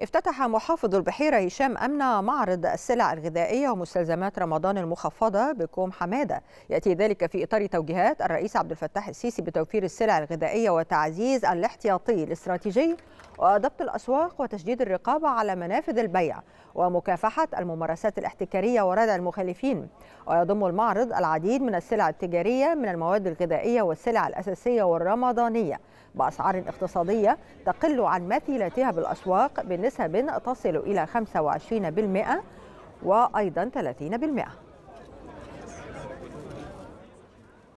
افتتح محافظ البحيرة هشام أمنة معرض السلع الغذائية ومستلزمات رمضان المخفضة بكوم حمادة يأتي ذلك في إطار توجيهات الرئيس عبد الفتاح السيسي بتوفير السلع الغذائية وتعزيز الاحتياطي الاستراتيجي وضبط الأسواق وتشديد الرقابة على منافذ البيع ومكافحة الممارسات الاحتكارية وردع المخالفين ويضم المعرض العديد من السلع التجارية من المواد الغذائية والسلع الأساسية والرمضانية بأسعار اقتصادية تقل عن مثيلتها بالأسواق بالنسبة بنسب تصل إلى 25% وأيضا 30%